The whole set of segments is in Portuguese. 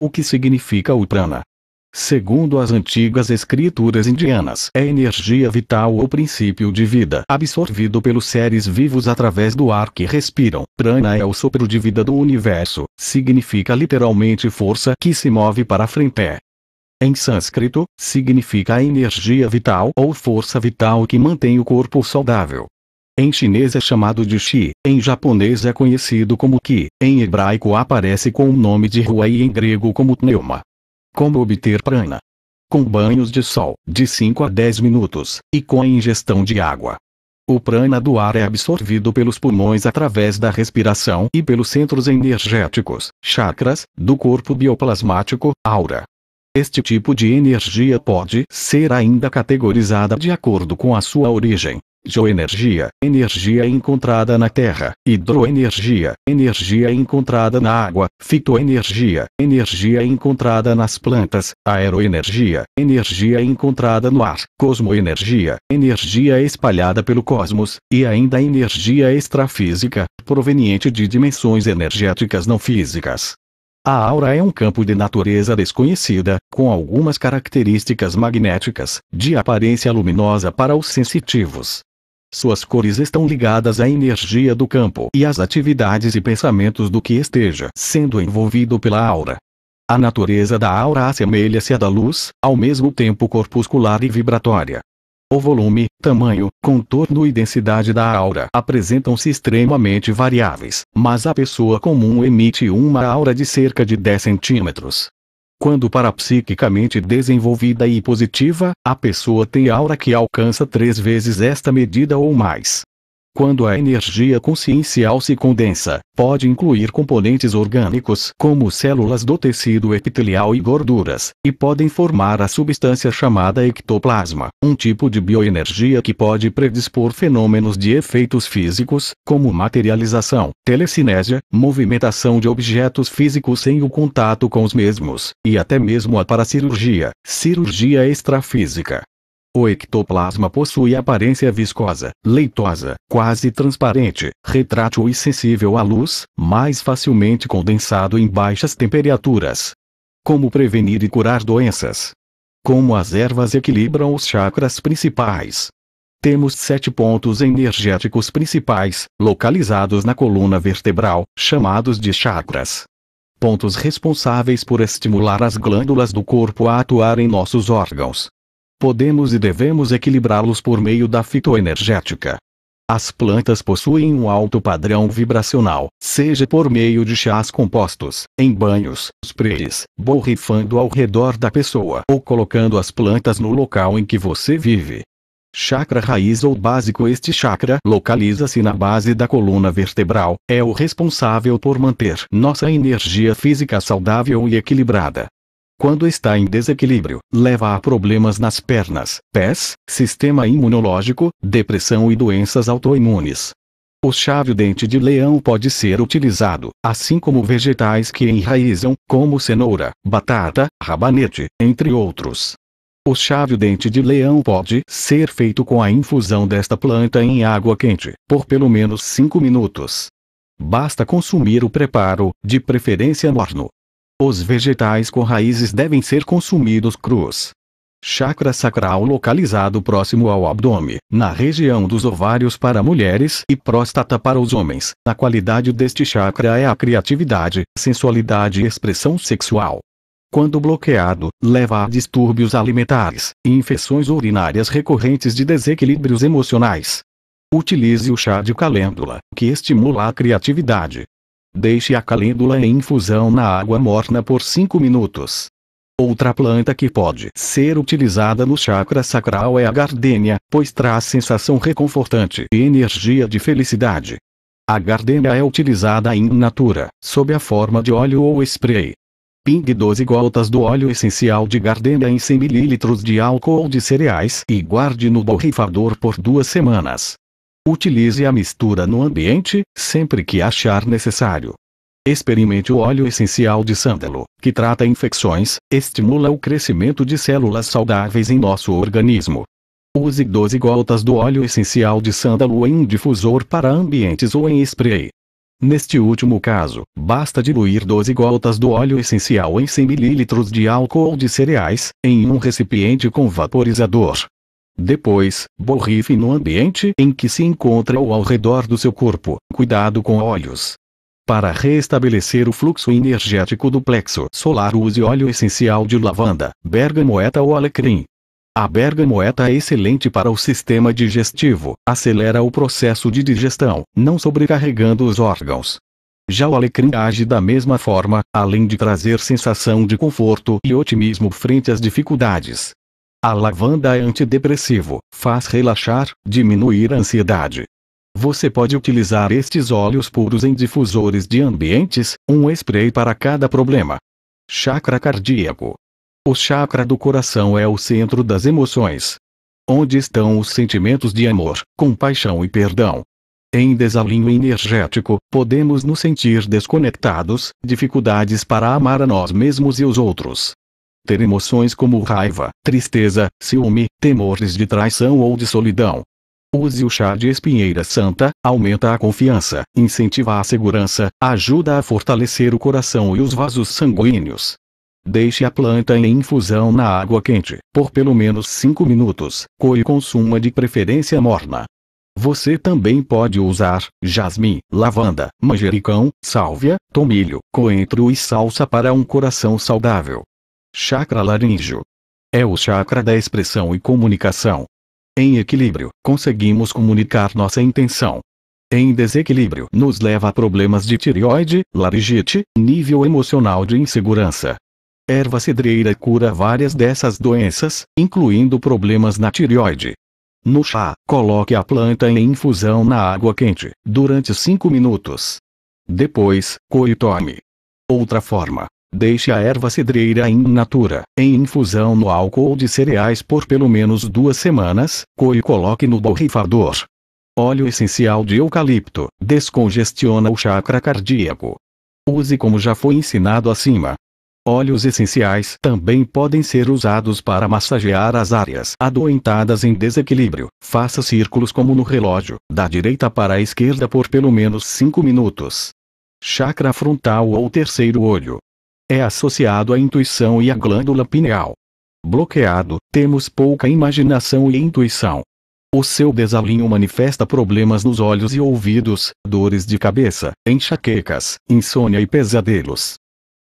o que significa o prana. Segundo as antigas escrituras indianas, é energia vital ou princípio de vida absorvido pelos seres vivos através do ar que respiram. Prana é o sopro de vida do universo, significa literalmente força que se move para frente. Em sânscrito, significa energia vital ou força vital que mantém o corpo saudável. Em chinês é chamado de Xi, em japonês é conhecido como Ki, em hebraico aparece com o nome de Rua e em grego como Pneuma. Como obter prana? Com banhos de sol, de 5 a 10 minutos, e com a ingestão de água. O prana do ar é absorvido pelos pulmões através da respiração e pelos centros energéticos, chakras, do corpo bioplasmático, aura. Este tipo de energia pode ser ainda categorizada de acordo com a sua origem, geoenergia, energia encontrada na terra, hidroenergia, energia encontrada na água, fitoenergia, energia encontrada nas plantas, aeroenergia, energia encontrada no ar, cosmoenergia, energia espalhada pelo cosmos, e ainda energia extrafísica, proveniente de dimensões energéticas não físicas. A aura é um campo de natureza desconhecida, com algumas características magnéticas, de aparência luminosa para os sensitivos, suas cores estão ligadas à energia do campo e às atividades e pensamentos do que esteja sendo envolvido pela aura. A natureza da aura assemelha-se à da luz, ao mesmo tempo corpuscular e vibratória. O volume, tamanho, contorno e densidade da aura apresentam-se extremamente variáveis, mas a pessoa comum emite uma aura de cerca de 10 centímetros. Quando parapsiquicamente desenvolvida e positiva, a pessoa tem aura que alcança três vezes esta medida ou mais. Quando a energia consciencial se condensa, pode incluir componentes orgânicos como células do tecido epitelial e gorduras, e podem formar a substância chamada ectoplasma, um tipo de bioenergia que pode predispor fenômenos de efeitos físicos, como materialização, telecinésia, movimentação de objetos físicos sem o contato com os mesmos, e até mesmo a paracirurgia, cirurgia extrafísica. O ectoplasma possui aparência viscosa, leitosa, quase transparente, retrátil e sensível à luz, mais facilmente condensado em baixas temperaturas. Como prevenir e curar doenças? Como as ervas equilibram os chakras principais? Temos sete pontos energéticos principais, localizados na coluna vertebral, chamados de chakras. Pontos responsáveis por estimular as glândulas do corpo a atuar em nossos órgãos, podemos e devemos equilibrá-los por meio da fitoenergética. As plantas possuem um alto padrão vibracional, seja por meio de chás compostos, em banhos, sprays, borrifando ao redor da pessoa ou colocando as plantas no local em que você vive. Chakra raiz ou básico Este chakra localiza-se na base da coluna vertebral, é o responsável por manter nossa energia física saudável e equilibrada. Quando está em desequilíbrio, leva a problemas nas pernas, pés, sistema imunológico, depressão e doenças autoimunes. O chave-dente de leão pode ser utilizado, assim como vegetais que enraizam, como cenoura, batata, rabanete, entre outros. O chave-dente de leão pode ser feito com a infusão desta planta em água quente, por pelo menos 5 minutos. Basta consumir o preparo, de preferência morno, os vegetais com raízes devem ser consumidos crus. Chakra sacral localizado próximo ao abdômen, na região dos ovários para mulheres e próstata para os homens. A qualidade deste chakra é a criatividade, sensualidade e expressão sexual. Quando bloqueado, leva a distúrbios alimentares e infecções urinárias recorrentes de desequilíbrios emocionais. Utilize o chá de calêndula, que estimula a criatividade, Deixe a calêndula em infusão na água morna por 5 minutos. Outra planta que pode ser utilizada no chakra sacral é a gardênia, pois traz sensação reconfortante e energia de felicidade. A gardênia é utilizada em natura, sob a forma de óleo ou spray. Pingue 12 gotas do óleo essencial de gardênia em 100 ml de álcool de cereais e guarde no borrifador por duas semanas. Utilize a mistura no ambiente, sempre que achar necessário. Experimente o óleo essencial de sândalo, que trata infecções, estimula o crescimento de células saudáveis em nosso organismo. Use 12 gotas do óleo essencial de sândalo em um difusor para ambientes ou em spray. Neste último caso, basta diluir 12 gotas do óleo essencial em 100 ml de álcool ou de cereais, em um recipiente com vaporizador. Depois, borrife no ambiente em que se encontra ou ao redor do seu corpo. Cuidado com olhos. Para restabelecer o fluxo energético do plexo solar, use óleo essencial de lavanda, bergamoeta ou alecrim. A bergamoeta é excelente para o sistema digestivo, acelera o processo de digestão, não sobrecarregando os órgãos. Já o alecrim age da mesma forma, além de trazer sensação de conforto e otimismo frente às dificuldades. A lavanda é antidepressivo, faz relaxar, diminuir a ansiedade. Você pode utilizar estes óleos puros em difusores de ambientes, um spray para cada problema. Chakra cardíaco. O chakra do coração é o centro das emoções. Onde estão os sentimentos de amor, compaixão e perdão? Em desalinho energético, podemos nos sentir desconectados, dificuldades para amar a nós mesmos e os outros, ter emoções como raiva, tristeza, ciúme, temores de traição ou de solidão. Use o chá de espinheira santa, aumenta a confiança, incentiva a segurança, ajuda a fortalecer o coração e os vasos sanguíneos. Deixe a planta em infusão na água quente, por pelo menos 5 minutos, coe e consuma de preferência morna. Você também pode usar jasmim, lavanda, manjericão, sálvia, tomilho, coentro e salsa para um coração saudável. Chakra laríngeo. É o chakra da expressão e comunicação. Em equilíbrio, conseguimos comunicar nossa intenção. Em desequilíbrio, nos leva a problemas de tireoide, laringite, nível emocional de insegurança. Erva cedreira cura várias dessas doenças, incluindo problemas na tireoide. No chá, coloque a planta em infusão na água quente, durante 5 minutos. Depois, coe e tome. Outra forma, Deixe a erva cedreira in natura, em infusão no álcool de cereais por pelo menos duas semanas, coe e coloque no borrifador. Óleo essencial de eucalipto, descongestiona o chakra cardíaco. Use como já foi ensinado acima. Óleos essenciais também podem ser usados para massagear as áreas adoentadas em desequilíbrio. Faça círculos como no relógio, da direita para a esquerda por pelo menos 5 minutos. Chakra frontal ou terceiro olho. É associado à intuição e à glândula pineal. Bloqueado, temos pouca imaginação e intuição. O seu desalinho manifesta problemas nos olhos e ouvidos, dores de cabeça, enxaquecas, insônia e pesadelos.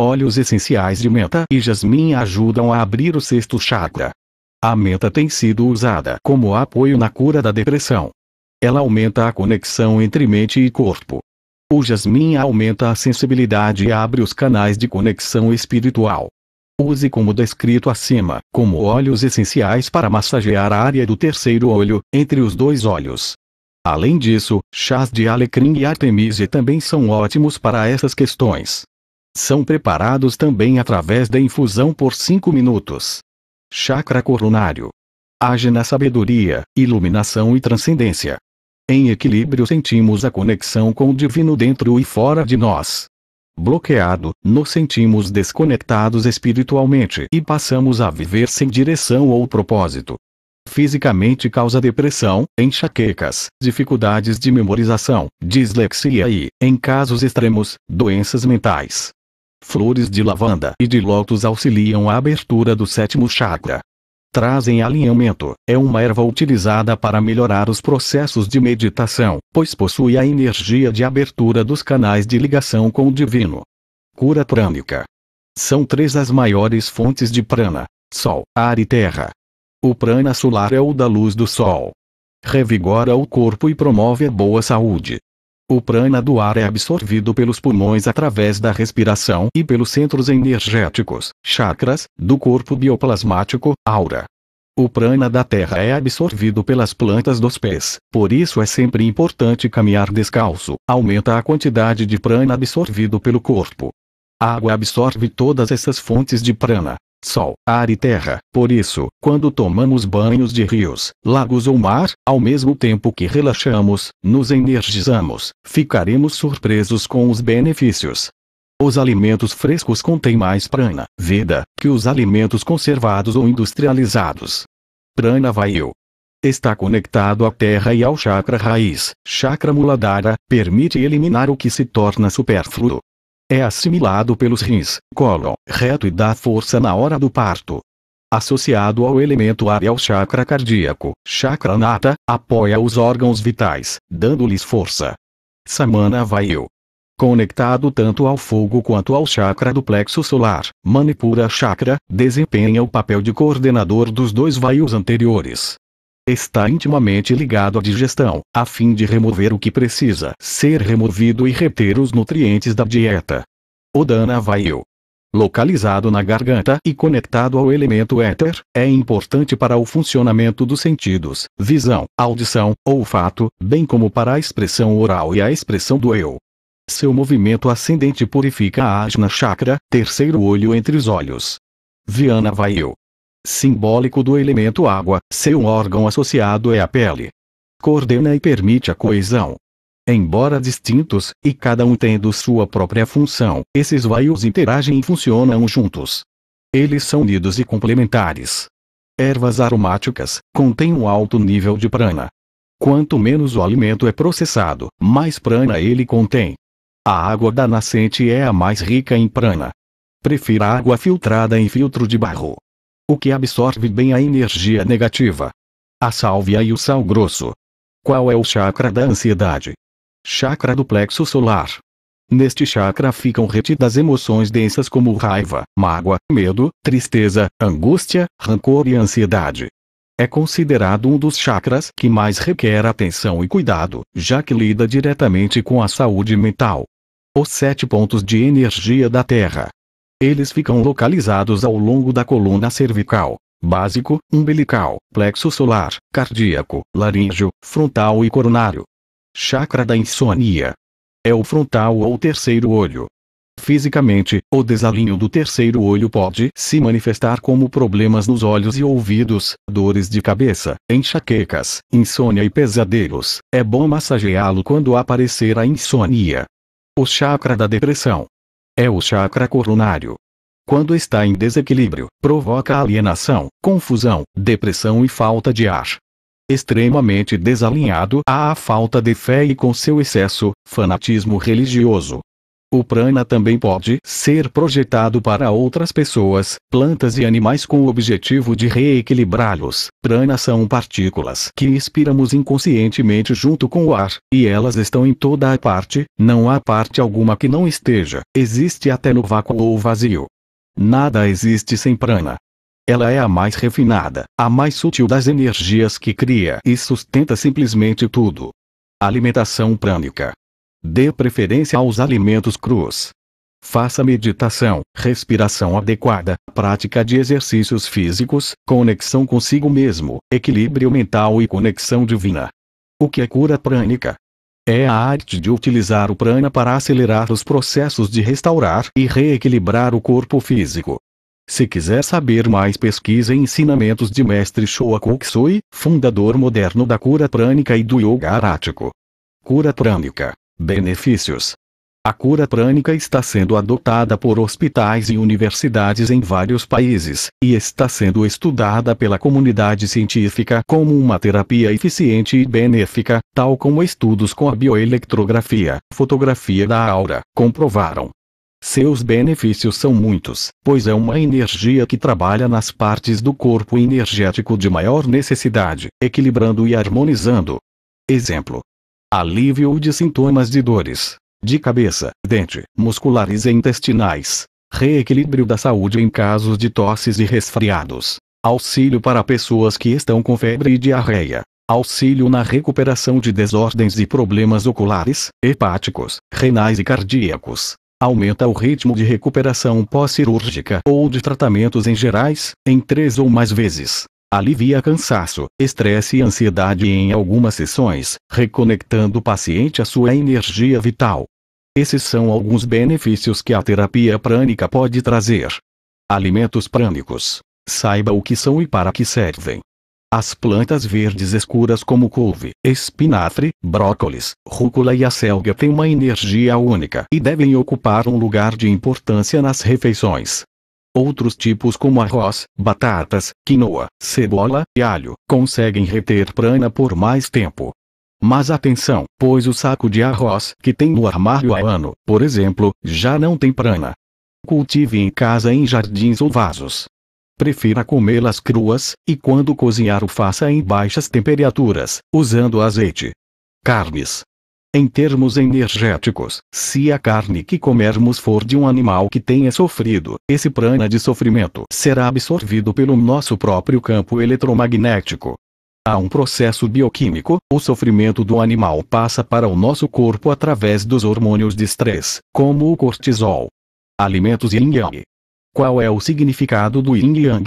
Óleos essenciais de menta e jasmim ajudam a abrir o sexto chakra. A menta tem sido usada como apoio na cura da depressão. Ela aumenta a conexão entre mente e corpo, o jasmim aumenta a sensibilidade e abre os canais de conexão espiritual. Use como descrito acima, como óleos essenciais para massagear a área do terceiro olho, entre os dois olhos. Além disso, chás de alecrim e artemisia também são ótimos para essas questões. São preparados também através da infusão por 5 minutos. Chakra coronário. Age na sabedoria, iluminação e transcendência. Em equilíbrio sentimos a conexão com o divino dentro e fora de nós. Bloqueado, nos sentimos desconectados espiritualmente e passamos a viver sem direção ou propósito. Fisicamente causa depressão, enxaquecas, dificuldades de memorização, dislexia e, em casos extremos, doenças mentais. Flores de lavanda e de lótus auxiliam a abertura do sétimo chakra, trazem alinhamento, é uma erva utilizada para melhorar os processos de meditação, pois possui a energia de abertura dos canais de ligação com o divino. Cura prânica. São três as maiores fontes de prana: sol, ar e terra. O prana solar é o da luz do sol. Revigora o corpo e promove a boa saúde. O prana do ar é absorvido pelos pulmões através da respiração e pelos centros energéticos, chakras, do corpo bioplasmático, aura. O prana da terra é absorvido pelas plantas dos pés, por isso é sempre importante caminhar descalço, aumenta a quantidade de prana absorvido pelo corpo. A água absorve todas essas fontes de prana, sol, ar e terra. Por isso, quando tomamos banhos de rios, lagos ou mar, ao mesmo tempo que relaxamos, nos energizamos, ficaremos surpresos com os benefícios. Os alimentos frescos contêm mais prana, vida, que os alimentos conservados ou industrializados. Prana vayu, está conectado à terra e ao chakra raiz. Chakra muladhara permite eliminar o que se torna supérfluo. É assimilado pelos rins, colo, reto e dá força na hora do parto. Associado ao elemento ar e ao chakra cardíaco, chakra nata, apoia os órgãos vitais, dando-lhes força. Samana Vayu. Conectado tanto ao fogo quanto ao chakra do plexo solar, Manipura Chakra, desempenha o papel de coordenador dos dois vaios anteriores, está intimamente ligado à digestão, a fim de remover o que precisa ser removido e reter os nutrientes da dieta. O dana vayu, localizado na garganta e conectado ao elemento éter, é importante para o funcionamento dos sentidos, visão, audição, olfato, bem como para a expressão oral e a expressão do eu. Seu movimento ascendente purifica a ajna chakra, terceiro olho entre os olhos. Viana Vail, simbólico do elemento água, seu órgão associado é a pele. Coordena e permite a coesão. Embora distintos, e cada um tendo sua própria função, esses vaios interagem e funcionam juntos. Eles são unidos e complementares. Ervas aromáticas contêm um alto nível de prana. Quanto menos o alimento é processado, mais prana ele contém. A água da nascente é a mais rica em prana. Prefira água filtrada em filtro de barro o que absorve bem a energia negativa. A sálvia e o sal grosso. Qual é o chakra da ansiedade? Chakra do plexo solar. Neste chakra ficam retidas emoções densas como raiva, mágoa, medo, tristeza, angústia, rancor e ansiedade. É considerado um dos chakras que mais requer atenção e cuidado, já que lida diretamente com a saúde mental. Os sete pontos de energia da Terra eles ficam localizados ao longo da coluna cervical, básico, umbilical, plexo solar, cardíaco, laríngeo, frontal e coronário. Chakra da insônia. É o frontal ou terceiro olho. Fisicamente, o desalinho do terceiro olho pode se manifestar como problemas nos olhos e ouvidos, dores de cabeça, enxaquecas, insônia e pesadelos. É bom massageá-lo quando aparecer a insônia. O chakra da depressão é o chakra coronário. Quando está em desequilíbrio, provoca alienação, confusão, depressão e falta de ar. Extremamente desalinhado à falta de fé e com seu excesso, fanatismo religioso, o prana também pode ser projetado para outras pessoas, plantas e animais com o objetivo de reequilibrá-los. Prana são partículas que inspiramos inconscientemente junto com o ar, e elas estão em toda a parte, não há parte alguma que não esteja, existe até no vácuo ou vazio. Nada existe sem prana. Ela é a mais refinada, a mais sutil das energias que cria e sustenta simplesmente tudo. Alimentação prânica Dê preferência aos alimentos crus. Faça meditação, respiração adequada, prática de exercícios físicos, conexão consigo mesmo, equilíbrio mental e conexão divina. O que é cura prânica? É a arte de utilizar o prana para acelerar os processos de restaurar e reequilibrar o corpo físico. Se quiser saber mais, pesquise ensinamentos de mestre Shoaku Sui, fundador moderno da cura prânica e do yoga arático. Cura prânica Benefícios: A cura prânica está sendo adotada por hospitais e universidades em vários países, e está sendo estudada pela comunidade científica como uma terapia eficiente e benéfica, tal como estudos com a bioeletrografia, fotografia da aura, comprovaram. Seus benefícios são muitos, pois é uma energia que trabalha nas partes do corpo energético de maior necessidade, equilibrando e harmonizando. Exemplo: Alívio de sintomas de dores de cabeça, dente, musculares e intestinais. Reequilíbrio da saúde em casos de tosses e resfriados. Auxílio para pessoas que estão com febre e diarreia. Auxílio na recuperação de desordens e problemas oculares, hepáticos, renais e cardíacos. Aumenta o ritmo de recuperação pós-cirúrgica ou de tratamentos em gerais, em três ou mais vezes. Alivia cansaço, estresse e ansiedade em algumas sessões, reconectando o paciente à sua energia vital. Esses são alguns benefícios que a terapia prânica pode trazer. Alimentos prânicos. Saiba o que são e para que servem. As plantas verdes escuras como couve, espinafre, brócolis, rúcula e a selga têm uma energia única e devem ocupar um lugar de importância nas refeições, Outros tipos como arroz, batatas, quinoa, cebola e alho conseguem reter prana por mais tempo. Mas atenção, pois o saco de arroz que tem no armário há ano, por exemplo, já não tem prana. Cultive em casa em jardins ou vasos. Prefira comê-las cruas, e quando cozinhar o faça em baixas temperaturas, usando azeite. Carnes. Em termos energéticos, se a carne que comermos for de um animal que tenha sofrido, esse prana de sofrimento será absorvido pelo nosso próprio campo eletromagnético. Há um processo bioquímico, o sofrimento do animal passa para o nosso corpo através dos hormônios de estresse, como o cortisol. Alimentos Yin Yang. Qual é o significado do Yin Yang?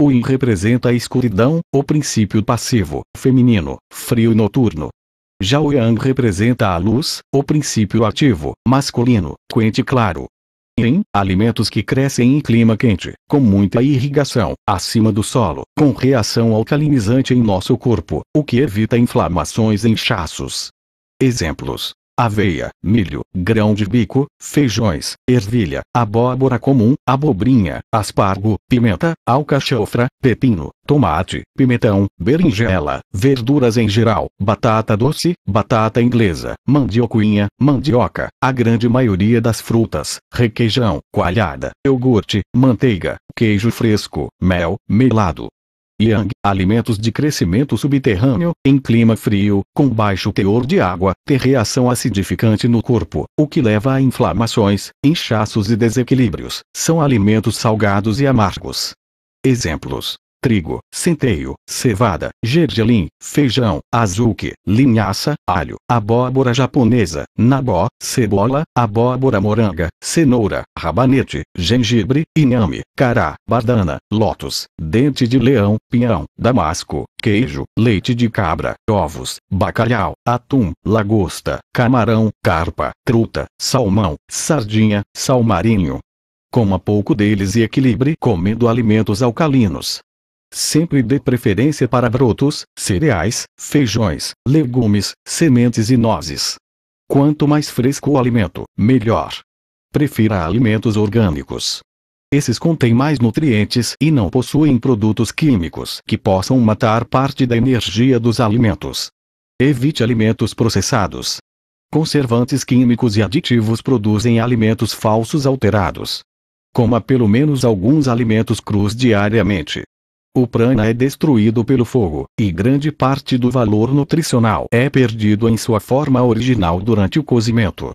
O Yin representa a escuridão, o princípio passivo, feminino, frio e noturno, já o yang representa a luz, o princípio ativo, masculino, quente claro. Em alimentos que crescem em clima quente, com muita irrigação, acima do solo, com reação alcalinizante em nosso corpo, o que evita inflamações e inchaços. Exemplos: aveia, milho, grão de bico, feijões, ervilha, abóbora comum, abobrinha, aspargo, pimenta, alcachofra, pepino, tomate, pimentão, berinjela, verduras em geral, batata doce, batata inglesa, mandiocuinha, mandioca, a grande maioria das frutas, requeijão, coalhada, iogurte, manteiga, queijo fresco, mel, melado, Yang, alimentos de crescimento subterrâneo, em clima frio, com baixo teor de água, ter reação acidificante no corpo, o que leva a inflamações, inchaços e desequilíbrios, são alimentos salgados e amargos. Exemplos: trigo, centeio, cevada, gergelim, feijão, azuki, linhaça, alho, abóbora japonesa, nabó, cebola, abóbora moranga, cenoura, rabanete, gengibre, inhame, cará, bardana, lótus, dente de leão, pinhão, damasco, queijo, leite de cabra, ovos, bacalhau, atum, lagosta, camarão, carpa, truta, salmão, sardinha, salmarinho, Coma pouco deles e equilibre comendo alimentos alcalinos. Sempre dê preferência para brotos, cereais, feijões, legumes, sementes e nozes. Quanto mais fresco o alimento, melhor. Prefira alimentos orgânicos. Esses contêm mais nutrientes e não possuem produtos químicos que possam matar parte da energia dos alimentos. Evite alimentos processados. Conservantes químicos e aditivos produzem alimentos falsos alterados. Coma pelo menos alguns alimentos crus diariamente, o prana é destruído pelo fogo, e grande parte do valor nutricional é perdido em sua forma original durante o cozimento.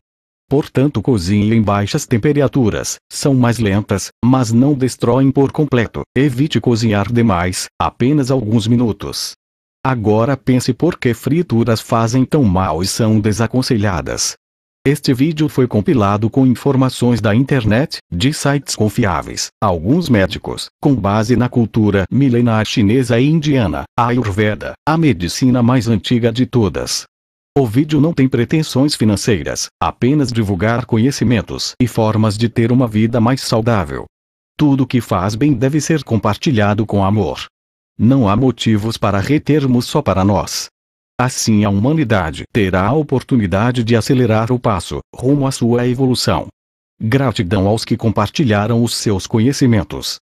Portanto, cozinhe em baixas temperaturas, são mais lentas, mas não destroem por completo. Evite cozinhar demais, apenas alguns minutos. Agora pense por que frituras fazem tão mal e são desaconselhadas. Este vídeo foi compilado com informações da internet, de sites confiáveis. Alguns médicos, com base na cultura milenar chinesa e indiana, a Ayurveda, a medicina mais antiga de todas. O vídeo não tem pretensões financeiras, apenas divulgar conhecimentos e formas de ter uma vida mais saudável. Tudo que faz bem deve ser compartilhado com amor. Não há motivos para retermos só para nós. Assim a humanidade terá a oportunidade de acelerar o passo rumo à sua evolução. Gratidão aos que compartilharam os seus conhecimentos.